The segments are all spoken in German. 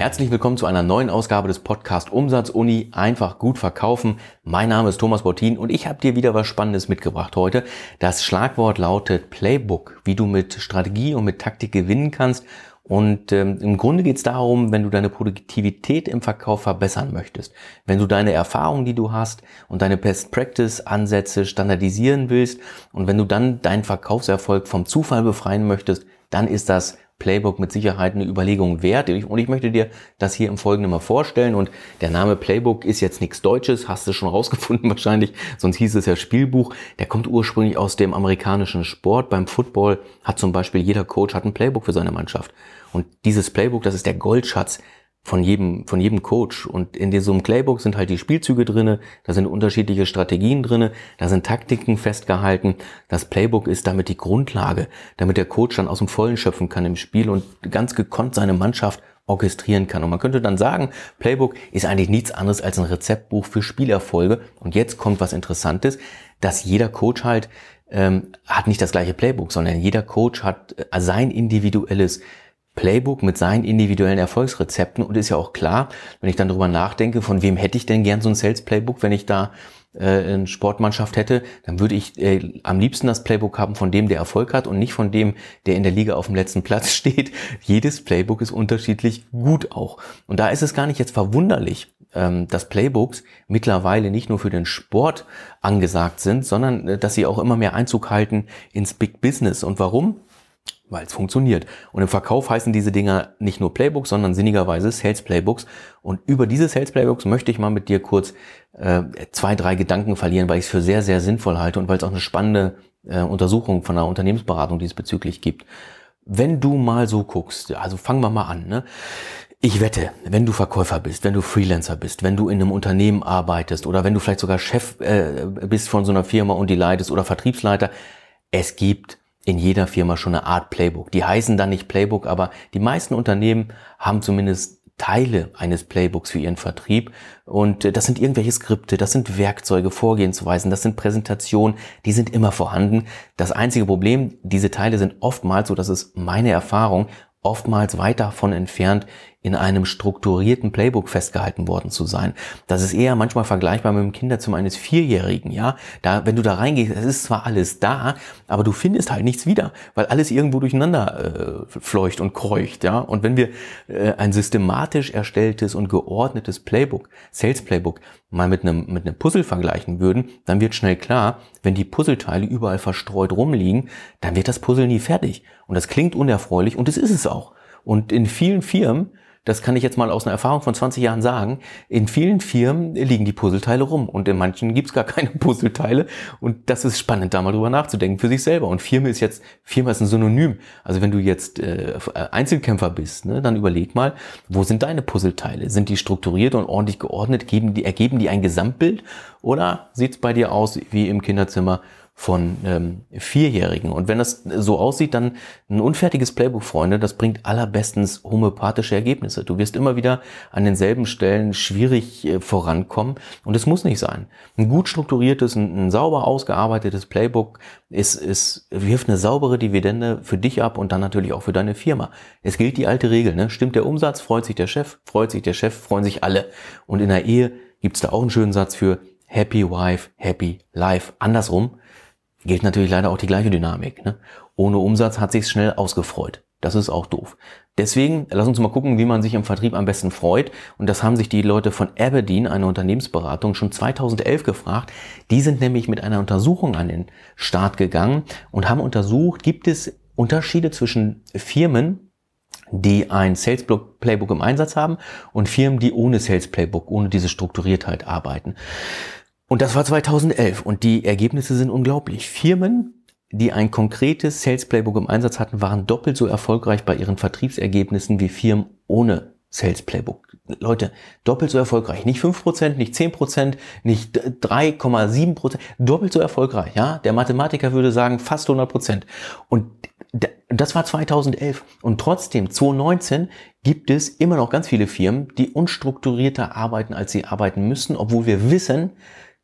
Herzlich willkommen zu einer neuen Ausgabe des Podcast Umsatz Uni einfach gut verkaufen. Mein Name ist Thomas Bortin und ich habe dir wieder was Spannendes mitgebracht heute. Das Schlagwort lautet Playbook, wie du mit Strategie und mit Taktik gewinnen kannst. Und ähm, im Grunde geht es darum, wenn du deine Produktivität im Verkauf verbessern möchtest, wenn du deine Erfahrungen, die du hast und deine Best Practice Ansätze standardisieren willst und wenn du dann deinen Verkaufserfolg vom Zufall befreien möchtest, dann ist das Playbook mit Sicherheit eine Überlegung wert. Und ich möchte dir das hier im Folgenden mal vorstellen. Und der Name Playbook ist jetzt nichts Deutsches, hast du schon rausgefunden wahrscheinlich, sonst hieß es ja Spielbuch. Der kommt ursprünglich aus dem amerikanischen Sport. Beim Football hat zum Beispiel jeder Coach hat ein Playbook für seine Mannschaft. Und dieses Playbook, das ist der Goldschatz von jedem, von jedem Coach. Und in diesem Playbook sind halt die Spielzüge drinne, da sind unterschiedliche Strategien drinne, da sind Taktiken festgehalten. Das Playbook ist damit die Grundlage, damit der Coach dann aus dem Vollen schöpfen kann im Spiel und ganz gekonnt seine Mannschaft orchestrieren kann. Und man könnte dann sagen, Playbook ist eigentlich nichts anderes als ein Rezeptbuch für Spielerfolge. Und jetzt kommt was Interessantes, dass jeder Coach halt ähm, hat nicht das gleiche Playbook, sondern jeder Coach hat äh, sein individuelles Playbook mit seinen individuellen Erfolgsrezepten und ist ja auch klar, wenn ich dann drüber nachdenke, von wem hätte ich denn gern so ein Sales Playbook, wenn ich da äh, eine Sportmannschaft hätte, dann würde ich äh, am liebsten das Playbook haben von dem, der Erfolg hat und nicht von dem, der in der Liga auf dem letzten Platz steht. Jedes Playbook ist unterschiedlich gut auch. Und da ist es gar nicht jetzt verwunderlich, ähm, dass Playbooks mittlerweile nicht nur für den Sport angesagt sind, sondern äh, dass sie auch immer mehr Einzug halten ins Big Business. Und warum? weil es funktioniert. Und im Verkauf heißen diese Dinger nicht nur Playbooks, sondern sinnigerweise Sales Playbooks. Und über diese Sales Playbooks möchte ich mal mit dir kurz äh, zwei, drei Gedanken verlieren, weil ich es für sehr, sehr sinnvoll halte und weil es auch eine spannende äh, Untersuchung von einer Unternehmensberatung diesbezüglich gibt. Wenn du mal so guckst, also fangen wir mal an, ne? Ich wette, wenn du Verkäufer bist, wenn du Freelancer bist, wenn du in einem Unternehmen arbeitest oder wenn du vielleicht sogar Chef äh, bist von so einer Firma und die leitest oder Vertriebsleiter, es gibt in jeder Firma schon eine Art Playbook. Die heißen dann nicht Playbook, aber die meisten Unternehmen haben zumindest Teile eines Playbooks für ihren Vertrieb. Und äh, das sind irgendwelche Skripte, das sind Werkzeuge, Vorgehensweisen, das sind Präsentationen, die sind immer vorhanden. Das einzige Problem, diese Teile sind oftmals, so das ist meine Erfahrung, oftmals weit davon entfernt, in einem strukturierten Playbook festgehalten worden zu sein. Das ist eher manchmal vergleichbar mit dem Kinderzimmer eines Vierjährigen, ja. Da, wenn du da reingehst, es ist zwar alles da, aber du findest halt nichts wieder, weil alles irgendwo durcheinander äh, fleucht und kreucht, ja. Und wenn wir äh, ein systematisch erstelltes und geordnetes Playbook, Sales Playbook, mal mit einem, mit einem Puzzle vergleichen würden, dann wird schnell klar, wenn die Puzzleteile überall verstreut rumliegen, dann wird das Puzzle nie fertig. Und das klingt unerfreulich und das ist es auch. Und in vielen Firmen das kann ich jetzt mal aus einer Erfahrung von 20 Jahren sagen, in vielen Firmen liegen die Puzzleteile rum und in manchen gibt's gar keine Puzzleteile und das ist spannend, da mal drüber nachzudenken für sich selber. Und Firma ist jetzt, Firma ist ein Synonym. Also wenn du jetzt äh, Einzelkämpfer bist, ne, dann überleg mal, wo sind deine Puzzleteile? Sind die strukturiert und ordentlich geordnet? Geben die, ergeben die ein Gesamtbild oder sieht's bei dir aus wie im Kinderzimmer? von ähm, Vierjährigen. Und wenn das so aussieht, dann ein unfertiges Playbook, Freunde, das bringt allerbestens homöopathische Ergebnisse. Du wirst immer wieder an denselben Stellen schwierig äh, vorankommen und es muss nicht sein. Ein gut strukturiertes, ein, ein, sauber ausgearbeitetes Playbook ist, ist, wirft eine saubere Dividende für dich ab und dann natürlich auch für deine Firma. Es gilt die alte Regel, ne? stimmt der Umsatz, freut sich der Chef, freut sich der Chef, freuen sich alle. Und in der Ehe gibt's da auch einen schönen Satz für Happy Wife, Happy Life. Andersrum, gilt natürlich leider auch die gleiche Dynamik. Ne? Ohne Umsatz hat sich schnell ausgefreut. Das ist auch doof. Deswegen, lass uns mal gucken, wie man sich im Vertrieb am besten freut. Und das haben sich die Leute von Aberdeen, einer Unternehmensberatung, schon 2011 gefragt. Die sind nämlich mit einer Untersuchung an den Start gegangen und haben untersucht, gibt es Unterschiede zwischen Firmen, die ein Sales Playbook im Einsatz haben und Firmen, die ohne Sales Playbook, ohne diese Strukturiertheit arbeiten. Und das war 2011 und die Ergebnisse sind unglaublich. Firmen, die ein konkretes Sales Playbook im Einsatz hatten, waren doppelt so erfolgreich bei ihren Vertriebsergebnissen wie Firmen ohne Sales Playbook. Leute, doppelt so erfolgreich. Nicht 5%, nicht 10%, nicht 3,7%, doppelt so erfolgreich. Ja, Der Mathematiker würde sagen fast 100%. Und das war 2011. Und trotzdem, 2019 gibt es immer noch ganz viele Firmen, die unstrukturierter arbeiten, als sie arbeiten müssen, obwohl wir wissen,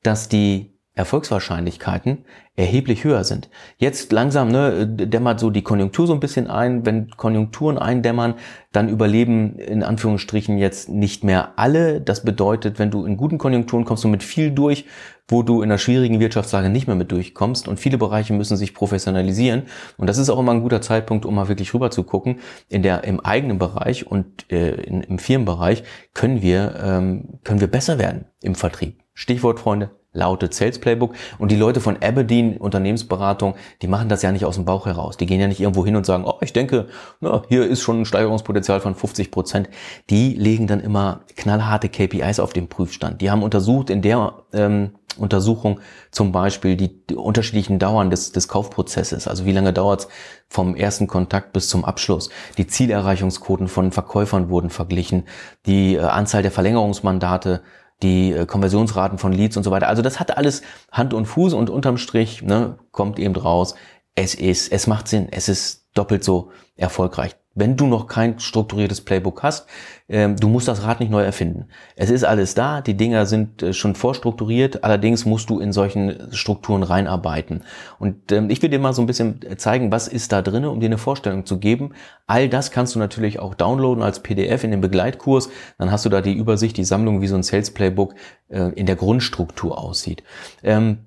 dass die Erfolgswahrscheinlichkeiten erheblich höher sind. Jetzt langsam ne, dämmert so die Konjunktur so ein bisschen ein. Wenn Konjunkturen eindämmern, dann überleben in Anführungsstrichen jetzt nicht mehr alle. Das bedeutet, wenn du in guten Konjunkturen kommst du mit viel durch, wo du in einer schwierigen Wirtschaftslage nicht mehr mit durchkommst. Und viele Bereiche müssen sich professionalisieren. Und das ist auch immer ein guter Zeitpunkt, um mal wirklich rüber zu gucken. In der, im eigenen Bereich und äh, in, im Firmenbereich können wir, ähm, können wir besser werden im Vertrieb. Stichwort, Freunde, lautet Sales Playbook. Und die Leute von Aberdeen Unternehmensberatung, die machen das ja nicht aus dem Bauch heraus. Die gehen ja nicht irgendwo hin und sagen, oh, ich denke, na, hier ist schon ein Steigerungspotenzial von 50 Prozent. Die legen dann immer knallharte KPIs auf den Prüfstand. Die haben untersucht in der ähm, Untersuchung zum Beispiel die, die unterschiedlichen Dauern des, des Kaufprozesses. Also wie lange dauert es vom ersten Kontakt bis zum Abschluss. Die Zielerreichungsquoten von Verkäufern wurden verglichen. Die äh, Anzahl der Verlängerungsmandate die äh, Konversionsraten von Leads und so weiter. Also das hat alles Hand und Fuß und unterm Strich ne, kommt eben raus, es ist, es macht Sinn, es ist doppelt so erfolgreich wenn du noch kein strukturiertes Playbook hast, ähm, du musst das Rad nicht neu erfinden. Es ist alles da, die Dinger sind äh, schon vorstrukturiert, allerdings musst du in solchen Strukturen reinarbeiten. Und ähm, ich will dir mal so ein bisschen äh, zeigen, was ist da drin, um dir eine Vorstellung zu geben. All das kannst du natürlich auch downloaden als PDF in den Begleitkurs. Dann hast du da die Übersicht, die Sammlung, wie so ein Sales Playbook äh, in der Grundstruktur aussieht. Ähm,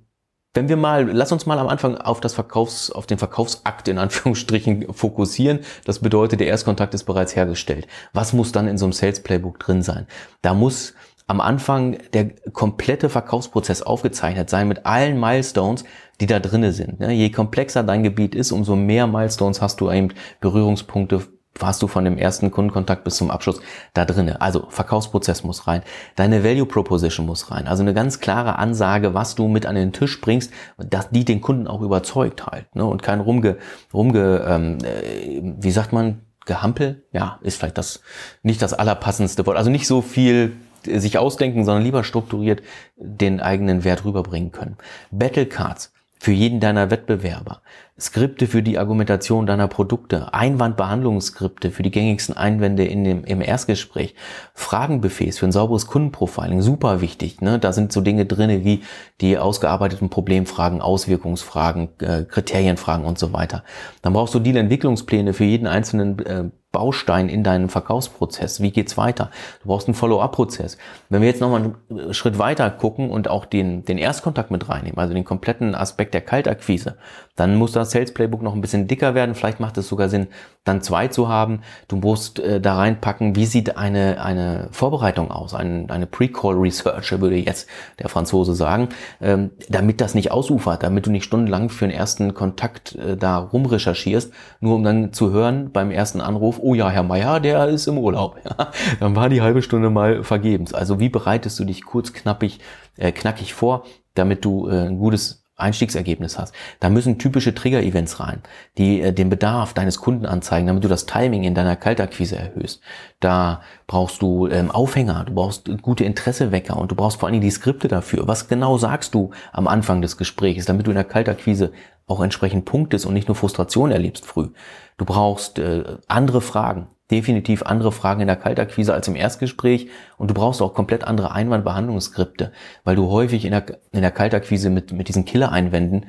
wenn wir mal, lass uns mal am Anfang auf das Verkaufs, auf den Verkaufsakt in Anführungsstrichen fokussieren. Das bedeutet, der Erstkontakt ist bereits hergestellt. Was muss dann in so einem Sales Playbook drin sein? Da muss am Anfang der komplette Verkaufsprozess aufgezeichnet sein mit allen Milestones, die da drinne sind. Ne, je komplexer dein Gebiet ist, umso mehr Milestones hast du eben Berührungspunkte warst du von dem ersten Kundenkontakt bis zum Abschluss da drinne. Also Verkaufsprozess muss rein, deine Value Proposition muss rein. Also eine ganz klare Ansage, was du mit an den Tisch bringst, dass die den Kunden auch überzeugt halt. Ne? Und kein rumge, rumge, ähm, äh, wie sagt man, gehampel? Ja, ist vielleicht das nicht das allerpassendste Wort. Also nicht so viel äh, sich ausdenken, sondern lieber strukturiert den eigenen Wert rüberbringen können. Battle Cards für jeden deiner Wettbewerber, Skripte für die Argumentation deiner Produkte, Einwandbehandlungsskripte für die gängigsten Einwände in dem, im Erstgespräch, Fragenbuffets für ein sauberes Kundenprofiling, super wichtig. Ne? Da sind so Dinge drinne wie die ausgearbeiteten Problemfragen, Auswirkungsfragen, äh, Kriterienfragen und so weiter. Dann brauchst du Deal-Entwicklungspläne für jeden einzelnen äh, Baustein in deinem Verkaufsprozess. Wie geht's weiter? Du brauchst einen Follow-up-Prozess. Wenn wir jetzt nochmal einen äh, Schritt weiter gucken und auch den, den Erstkontakt mit reinnehmen, also den kompletten Aspekt der Kaltakquise, dann muss das Sales Playbook noch ein bisschen dicker werden. Vielleicht macht es sogar Sinn, dann zwei zu haben. Du musst äh, da reinpacken, wie sieht eine, eine Vorbereitung aus, ein, eine Pre-Call-Researcher, würde jetzt der Franzose sagen, ähm, damit das nicht ausufert, damit du nicht stundenlang für den ersten Kontakt äh, da rumrecherchierst, nur um dann zu hören beim ersten Anruf, oh ja, Herr Meier, der ist im Urlaub. Ja, dann war die halbe Stunde mal vergebens. Also wie bereitest du dich kurz knappig, äh, knackig vor, damit du äh, ein gutes Einstiegsergebnis hast. Da müssen typische Trigger-Events rein, die äh, den Bedarf deines Kunden anzeigen, damit du das Timing in deiner Kaltakquise erhöhst. Da brauchst du ähm, Aufhänger, du brauchst gute Interessewecker und du brauchst vor allen Dingen die Skripte dafür. Was genau sagst du am Anfang des Gesprächs, damit du in der Kaltakquise auch entsprechend punktest und nicht nur Frustration erlebst früh. Du brauchst äh, andere Fragen, definitiv andere Fragen in der Kaltakquise als im Erstgespräch und du brauchst auch komplett andere Einwandbehandlungsskripte, weil du häufig in der, in der Kaltakquise mit, mit diesen Killer-Einwänden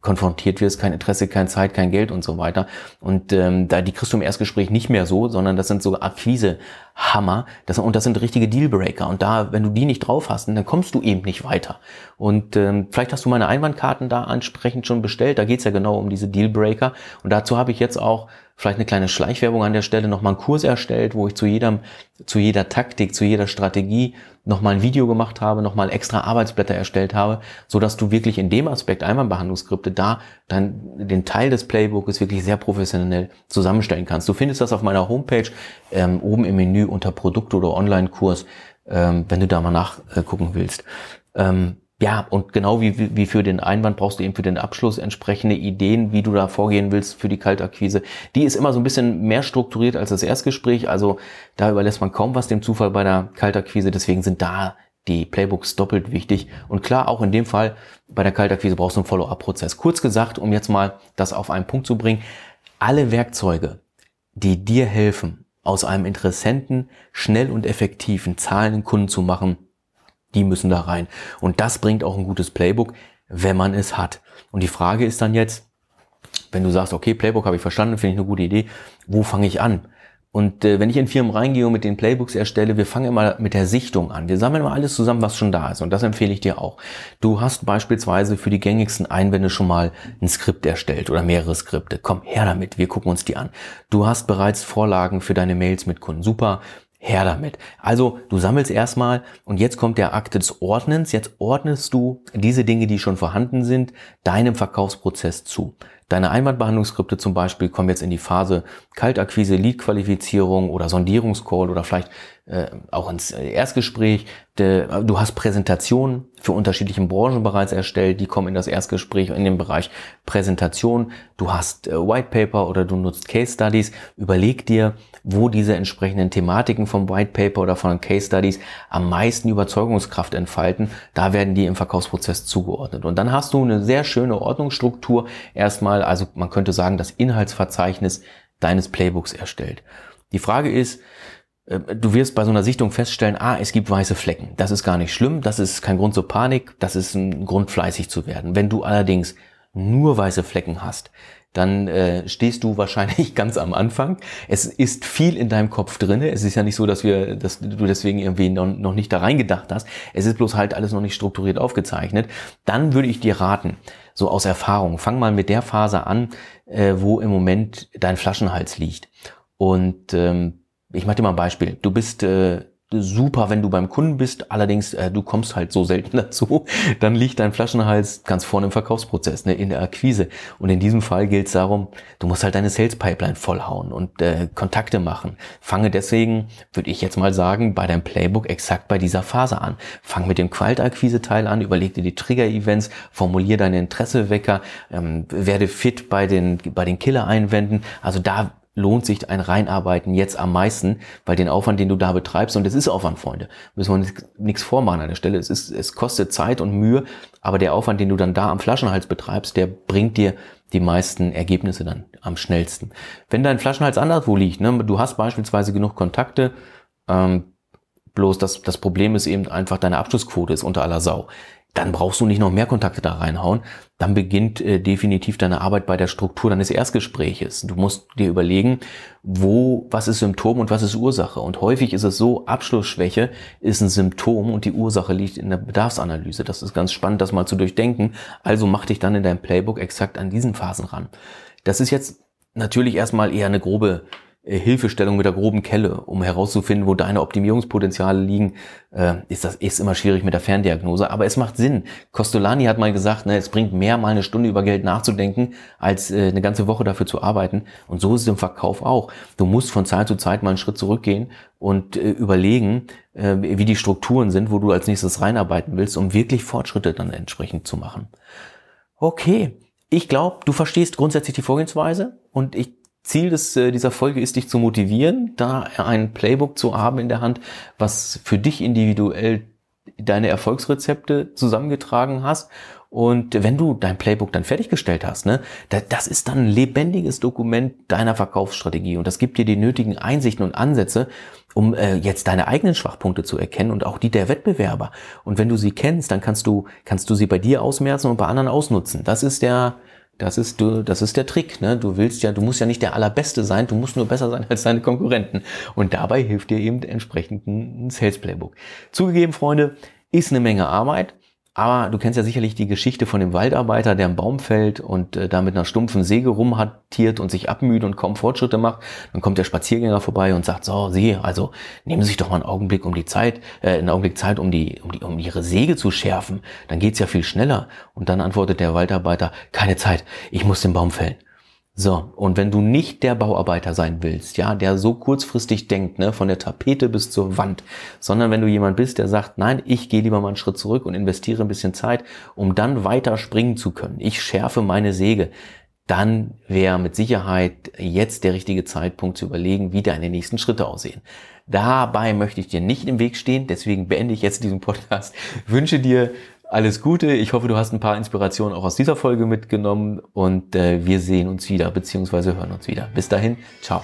konfrontiert wirst, kein Interesse, kein Zeit, kein Geld und so weiter. Und ähm, da die kriegst du im Erstgespräch nicht mehr so, sondern das sind so Akquise-Hammer. Das, und das sind richtige Dealbreaker. Und da, wenn du die nicht drauf hast, dann kommst du eben nicht weiter. Und ähm, vielleicht hast du meine Einwandkarten da ansprechend schon bestellt. Da geht's ja genau um diese Dealbreaker. Und dazu habe ich jetzt auch vielleicht eine kleine Schleichwerbung an der Stelle, nochmal einen Kurs erstellt, wo ich zu jedem, zu jeder Taktik, zu jeder Strategie nochmal ein Video gemacht habe, nochmal extra Arbeitsblätter erstellt habe, so dass du wirklich in dem Aspekt Einwandbehandlungsskripte da dann den Teil des Playbooks wirklich sehr professionell zusammenstellen kannst. Du findest das auf meiner Homepage ähm, oben im Menü unter Produkt oder Online-Kurs, ähm, wenn du da mal nachgucken willst. Ähm, ja, und genau wie, wie für den Einwand brauchst du eben für den Abschluss entsprechende Ideen, wie du da vorgehen willst für die Kaltakquise. Die ist immer so ein bisschen mehr strukturiert als das Erstgespräch, also da überlässt man kaum was dem Zufall bei der Kaltakquise, deswegen sind da die Playbooks doppelt wichtig. Und klar, auch in dem Fall bei der Kaltakquise brauchst du einen Follow-up-Prozess. Kurz gesagt, um jetzt mal das auf einen Punkt zu bringen, alle Werkzeuge, die dir helfen, aus einem Interessenten schnell und effektiv einen zahlenden Kunden zu machen, die müssen da rein. Und das bringt auch ein gutes Playbook, wenn man es hat. Und die Frage ist dann jetzt, wenn du sagst, okay, Playbook habe ich verstanden, finde ich eine gute Idee, wo fange ich an? Und äh, wenn ich in Firmen reingehe und mit den Playbooks erstelle, wir fangen immer mit der Sichtung an. Wir sammeln immer alles zusammen, was schon da ist. Und das empfehle ich dir auch. Du hast beispielsweise für die gängigsten Einwände schon mal ein Skript erstellt oder mehrere Skripte. Komm her damit, wir gucken uns die an. Du hast bereits Vorlagen für deine Mails mit Kunden. Super her damit. Also du sammelst erstmal und jetzt kommt der Akt des Ordnens. Jetzt ordnest du diese Dinge, die schon vorhanden sind, deinem Verkaufsprozess zu. Deine Einwandbehandlungsskripte zum Beispiel kommen jetzt in die Phase Kaltakquise, Leadqualifizierung oder Sondierungscall oder vielleicht äh, auch ins Erstgespräch. du hast Präsentationen für unterschiedliche Branchen bereits erstellt, die kommen in das Erstgespräch in den Bereich Präsentation. Du hast äh, White Paper oder du nutzt Case Studies. Überleg dir, wo diese entsprechenden Thematiken vom White Paper oder von Case Studies am meisten Überzeugungskraft entfalten. Da werden die im Verkaufsprozess zugeordnet. Und dann hast du eine sehr schöne Ordnungsstruktur erstmal. Also man könnte sagen, das Inhaltsverzeichnis deines Playbooks erstellt. Die Frage ist, äh, du wirst bei so einer Sichtung feststellen, ah, es gibt weiße Flecken. Das ist gar nicht schlimm, das ist kein Grund zur Panik, das ist ein Grund, fleißig zu werden. Wenn du allerdings nur weiße Flecken hast, dann äh, stehst du wahrscheinlich ganz am Anfang. Es ist viel in deinem Kopf drinne. Es ist ja nicht so, dass wir, dass du deswegen irgendwie noch nicht da reingedacht hast. Es ist bloß halt alles noch nicht strukturiert aufgezeichnet. Dann würde ich dir raten, so aus Erfahrung, fang mal mit der Phase an, äh, wo im Moment dein Flaschenhals liegt und ähm, ich mache dir mal ein Beispiel. Du bist äh, super, wenn du beim Kunden bist, allerdings äh, du kommst halt so selten dazu, dann liegt dein Flaschenhals ganz vorne im Verkaufsprozess, ne, in der Akquise. Und in diesem Fall gilt es darum, du musst halt deine Sales Pipeline vollhauen und äh, Kontakte machen. Fange deswegen, würde ich jetzt mal sagen, bei deinem Playbook exakt bei dieser Phase an. Fang mit dem Qualtakquise-Teil an, überleg dir die Trigger-Events, formulier deine Interessewecker, ähm, werde fit bei den, bei den Killer-Einwänden. Also da lohnt sich ein Reinarbeiten jetzt am meisten, weil den Aufwand, den du da betreibst, und es ist Aufwand, Freunde, müssen wir nichts vormachen an der Stelle. Es, ist, es kostet Zeit und Mühe, aber der Aufwand, den du dann da am Flaschenhals betreibst, der bringt dir die meisten Ergebnisse dann am schnellsten. Wenn dein Flaschenhals anderswo liegt, ne, du hast beispielsweise genug Kontakte, ähm, Bloß das, das Problem ist eben einfach, deine Abschlussquote ist unter aller Sau. Dann brauchst du nicht noch mehr Kontakte da reinhauen. Dann beginnt äh, definitiv deine Arbeit bei der Struktur deines Erstgespräches. Du musst dir überlegen, wo, was ist Symptom und was ist Ursache. Und häufig ist es so, Abschlussschwäche ist ein Symptom und die Ursache liegt in der Bedarfsanalyse. Das ist ganz spannend, das mal zu durchdenken. Also mach dich dann in deinem Playbook exakt an diesen Phasen ran. Das ist jetzt natürlich erstmal eher eine grobe äh, Hilfestellung mit der groben Kelle, um herauszufinden, wo deine Optimierungspotenziale liegen, äh, ist das ist immer schwierig mit der Ferndiagnose. Aber es macht Sinn. Costolani hat mal gesagt, ne, es bringt mehr, mal eine Stunde über Geld nachzudenken, als äh, eine ganze Woche dafür zu arbeiten. Und so ist es im Verkauf auch. Du musst von Zeit zu Zeit mal einen Schritt zurückgehen und überlegen, wie die Strukturen sind, wo du als nächstes reinarbeiten willst, um wirklich Fortschritte dann entsprechend zu machen. Okay. Ich glaube, du verstehst grundsätzlich die Vorgehensweise und ich Ziel des, äh, dieser Folge ist, dich zu motivieren, da ein Playbook zu haben in der Hand, was für dich individuell deine Erfolgsrezepte zusammengetragen hast. Und wenn du dein Playbook dann fertiggestellt hast, ne, das ist dann ein lebendiges Dokument deiner Verkaufsstrategie und das gibt dir die nötigen Einsichten und Ansätze, um äh, jetzt deine eigenen Schwachpunkte zu erkennen und auch die der Wettbewerber. Und wenn du sie kennst, dann kannst du kannst du sie bei dir ausmerzen und bei anderen ausnutzen. Das ist der das ist, du, das ist der Trick. Ne? Du willst ja, du musst ja nicht der Allerbeste sein, du musst nur besser sein als deine Konkurrenten. Und dabei hilft dir eben entsprechend ein Sales Playbook. Zugegeben, Freunde, ist eine Menge Arbeit. Aber du kennst ja sicherlich die Geschichte von dem Waldarbeiter, der einen Baum fällt und äh, da mit einer stumpfen Säge rumhattiert und sich abmüht und kaum Fortschritte macht. Dann kommt der Spaziergänger vorbei und sagt, so, Sie, also nehmen Sie sich doch mal einen Augenblick um die Zeit, äh, einen Augenblick Zeit, um, die, um, die, um Ihre Säge zu schärfen. Dann geht's ja viel schneller. Und dann antwortet der Waldarbeiter, keine Zeit, ich muss den Baum fällen. So, und wenn du nicht der Bauarbeiter sein willst, ja, der so kurzfristig denkt, ne, von der Tapete bis zur Wand, sondern wenn du jemand bist, der sagt, nein, ich gehe lieber mal einen Schritt zurück und investiere ein bisschen Zeit, um dann weiter springen zu können. Ich schärfe meine Säge. Dann wäre mit Sicherheit jetzt der richtige Zeitpunkt zu überlegen, wie deine nächsten Schritte aussehen. Dabei möchte ich dir nicht im Weg stehen, deswegen beende ich jetzt diesen Podcast. Wünsche dir alles Gute. Ich hoffe, du hast ein paar Inspirationen auch aus dieser Folge mitgenommen und äh, wir sehen uns wieder, beziehungsweise hören uns wieder. Bis dahin, ciao.